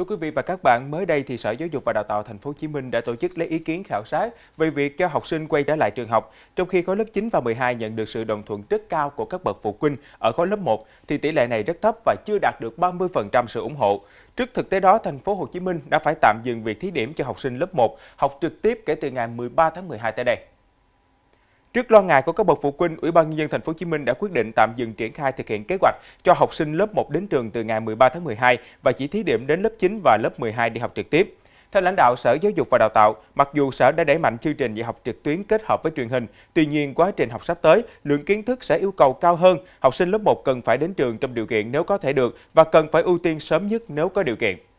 Thưa quý vị và các bạn, mới đây thì Sở Giáo dục và Đào tạo Thành phố Hồ Chí Minh đã tổ chức lấy ý kiến khảo sát về việc cho học sinh quay trở lại trường học, trong khi khối lớp 9 và 12 nhận được sự đồng thuận rất cao của các bậc phụ huynh ở khối lớp 1 thì tỷ lệ này rất thấp và chưa đạt được 30% sự ủng hộ. Trước thực tế đó, thành phố Hồ Chí Minh đã phải tạm dừng việc thí điểm cho học sinh lớp 1 học trực tiếp kể từ ngày 13 tháng 12 tới đây. Trước lo ngại của các bậc phụ huynh, Ủy ban nhân dân thành phố Hồ Chí Minh đã quyết định tạm dừng triển khai thực hiện kế hoạch cho học sinh lớp 1 đến trường từ ngày 13 tháng 12 và chỉ thí điểm đến lớp 9 và lớp 12 đi học trực tiếp. Theo lãnh đạo Sở Giáo dục và Đào tạo, mặc dù Sở đã đẩy mạnh chương trình dạy học trực tuyến kết hợp với truyền hình, tuy nhiên quá trình học sắp tới, lượng kiến thức sẽ yêu cầu cao hơn, học sinh lớp 1 cần phải đến trường trong điều kiện nếu có thể được và cần phải ưu tiên sớm nhất nếu có điều kiện.